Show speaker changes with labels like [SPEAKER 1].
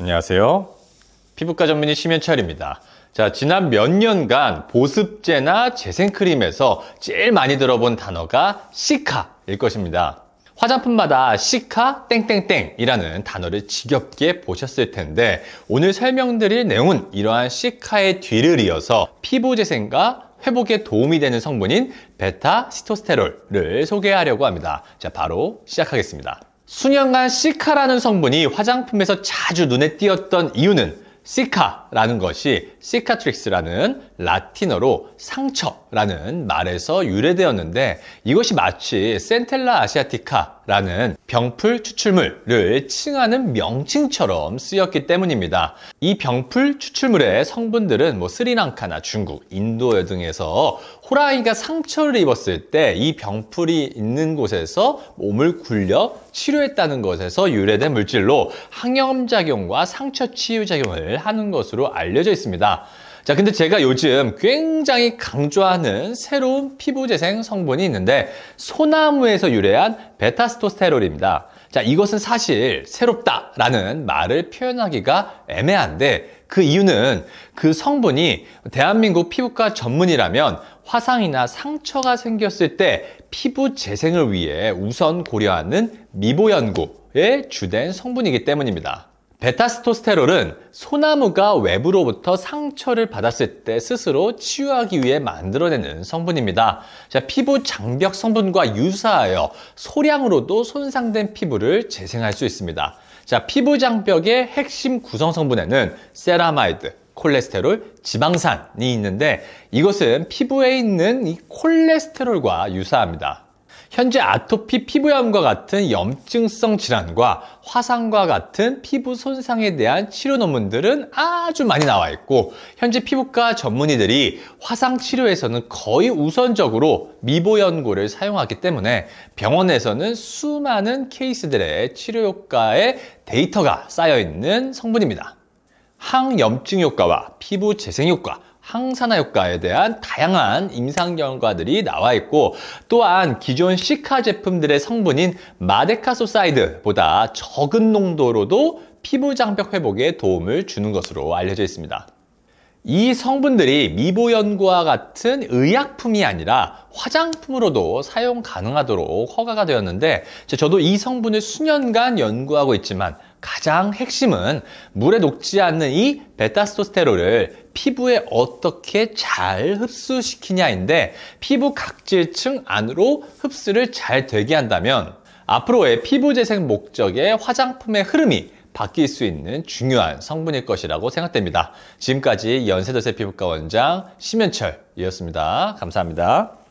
[SPEAKER 1] 안녕하세요. 피부과 전문의 심현철입니다. 자, 지난 몇 년간 보습제나 재생크림에서 제일 많이 들어본 단어가 시카일 것입니다. 화장품마다 시카 땡땡땡이라는 단어를 지겹게 보셨을 텐데 오늘 설명드릴 내용은 이러한 시카의 뒤를 이어서 피부 재생과 회복에 도움이 되는 성분인 베타시토스테롤을 소개하려고 합니다. 자, 바로 시작하겠습니다. 수년간 시카라는 성분이 화장품에서 자주 눈에 띄었던 이유는 시카라는 것이 시카트릭스라는 라틴어로 상처라는 말에서 유래되었는데 이것이 마치 센텔라 아시아티카 라는 병풀 추출물을 칭하는 명칭처럼 쓰였기 때문입니다. 이 병풀 추출물의 성분들은 뭐 스리랑카나 중국, 인도 등에서 호랑이가 상처를 입었을 때 이 병풀이 있는 곳에서 몸을 굴려 치료했다는 것에서 유래된 물질로 항염작용과 상처 치유작용을 하는 것으로 알려져 있습니다. 자, 근데 제가 요즘 굉장히 강조하는 새로운 피부 재생 성분이 있는데 소나무에서 유래한 베타스토스테롤입니다. 자, 이것은 사실 새롭다라는 말을 표현하기가 애매한데 그 이유는 그 성분이 대한민국 피부과 전문이라면 화상이나 상처가 생겼을 때 피부 재생을 위해 우선 고려하는 미보 연구 의 주된 성분이기 때문입니다. 베타스토스테롤은 소나무가 외부로부터 상처를 받았을 때 스스로 치유하기 위해 만들어내는 성분입니다. 자, 피부 장벽 성분과 유사하여 소량으로도 손상된 피부를 재생할 수 있습니다. 자, 피부 장벽의 핵심 구성 성분에는 세라마이드, 콜레스테롤, 지방산이 있는데 이것은 피부에 있는 이 콜레스테롤과 유사합니다. 현재 아토피 피부염과 같은 염증성 질환과 화상과 같은 피부 손상에 대한 치료 논문들은 아주 많이 나와 있고 현재 피부과 전문의들이 화상 치료에서는 거의 우선적으로 미보 연고를 사용하기 때문에 병원에서는 수많은 케이스들의 치료 효과에 데이터가 쌓여 있는 성분입니다. 항염증 효과와 피부 재생 효과 항산화 효과에 대한 다양한 임상 결과들이 나와 있고 또한 기존 시카 제품들의 성분인 마데카소사이드보다 적은 농도로도 피부 장벽 회복에 도움을 주는 것으로 알려져 있습니다. 이 성분들이 미보연구와 같은 의약품이 아니라 화장품으로도 사용 가능하도록 허가가 되었는데 저도 이 성분을 수년간 연구하고 있지만 가장 핵심은 물에 녹지 않는 이 베타스토스테롤을 피부에 어떻게 잘 흡수시키냐인데 피부 각질층 안으로 흡수를 잘 되게 한다면 앞으로의 피부 재생 목적의 화장품의 흐름이 바뀔 수 있는 중요한 성분일 것이라고 생각됩니다. 지금까지 연세대세 피부과 원장 심현철이었습니다. 감사합니다.